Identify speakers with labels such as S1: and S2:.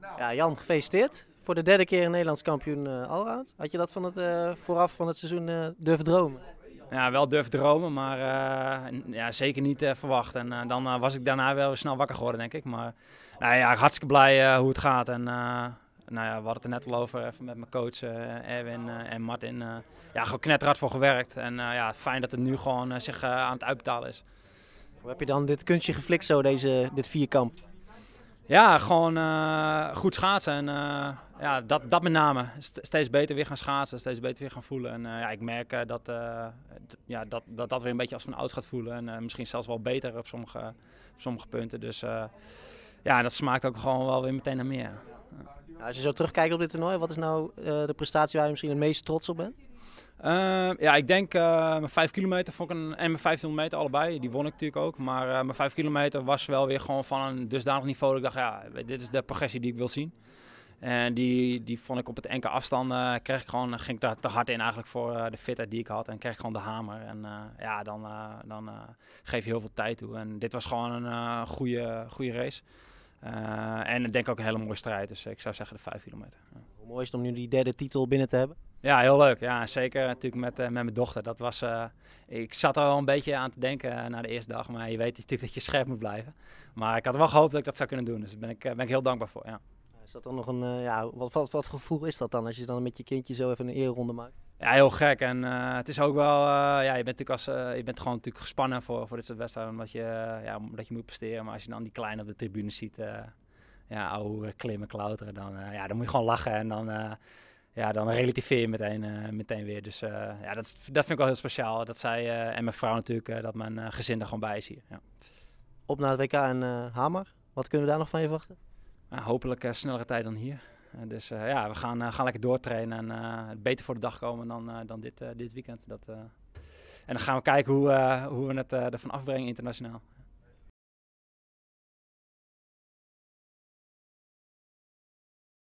S1: Nou. Ja, Jan, gefeliciteerd. Voor de derde keer een Nederlands kampioen uh, Had je dat van het, eh, vooraf van het seizoen uh, durven dromen? Ja, wel durf dromen, maar ja, zeker niet verwacht. En dan was ik daarna wel snel wakker geworden, denk ik. Maar nou ja, hartstikke blij hoe het gaat. En nou ja, we hadden het er net al over even met mijn coach Erwin en Martin. Uh, ja, gewoon knetterhard voor gewerkt. En ja, fijn dat het nu gewoon zich aan het uitbetalen is. Hoe heb je dan dit kunstje geflikt zo, deze, dit vierkamp? Ja, gewoon eh, goed schaatsen. En eh, ja, dat, dat met name. steeds beter weer gaan schaatsen, steeds beter weer gaan voelen. En eh, ja, ik merk dat, ja, dat, dat dat weer een beetje als van ouds gaat voelen. En misschien zelfs wel beter op sommige, sommige punten. Dus ja, dat smaakt ook gewoon wel weer meteen naar meer. Nou, als je zo terugkijkt op dit toernooi, wat is nou de prestatie waar je misschien het meest trots op bent? Ehm, ja, ik denk eh, mijn 5 kilometer vond ik een, en mijn 1500 meter allebei. Die won ik natuurlijk ook. Maar eh, mijn 5 kilometer was wel weer gewoon van een dusdanig niveau dat ik dacht, ja, dit is de progressie die ik wil zien. En die, die vond ik op het enkele afstand, eh, kreeg ik gewoon, ging ik daar te hard in eigenlijk voor de fitheid die ik had. En kreeg ik gewoon de hamer. En ja, dan, dan geef je heel veel tijd toe. En dit was gewoon een goede, goede race. Eh, en ik denk ook een hele mooie strijd. Dus ik zou zeggen de 5 kilometer. Hoe mooi is het om nu die derde titel binnen te hebben? Ja, heel leuk. Ja, zeker natuurlijk met, eh, met mijn dochter. Dat was, eh, ik zat er wel een beetje aan te denken na de eerste dag. Maar je weet natuurlijk dat je scherp moet blijven. Maar ik had wel gehoopt dat ik dat zou kunnen doen. Dus daar ben ik, ben ik heel dankbaar voor. Ja. Is dat dan nog een, ja, wat, wat, wat gevoel is dat dan als je dan met je kindje zo even een eerronde maakt? Ja, heel gek. En uh, het is ook wel, eh, ja, je bent natuurlijk als, eh, je bent gewoon natuurlijk gespannen voor, voor dit soort wedstrijden, omdat je, ja, omdat je moet presteren. Maar als je dan die kleine op de tribune ziet, ja, ouwe klimmen, klauteren, dan, ja, dan moet je gewoon lachen en dan, ja, dan relativeer je meteen, meteen weer. Dus ja, dat, dat vind ik wel heel speciaal, dat zij en mijn vrouw natuurlijk, dat mijn gezin er gewoon bij is hier. Ja. Op naar het WK en Hamer, wat kunnen we daar nog van je verwachten? Nou, hopelijk snellere tijd dan hier. Eh, dus eh, ja, we gaan, eh, gaan lekker doortrainen en beter voor de dag komen dan, dan dit, dit weekend. Dat, en dan gaan we kijken hoe, hoe we het ervan afbrengen internationaal.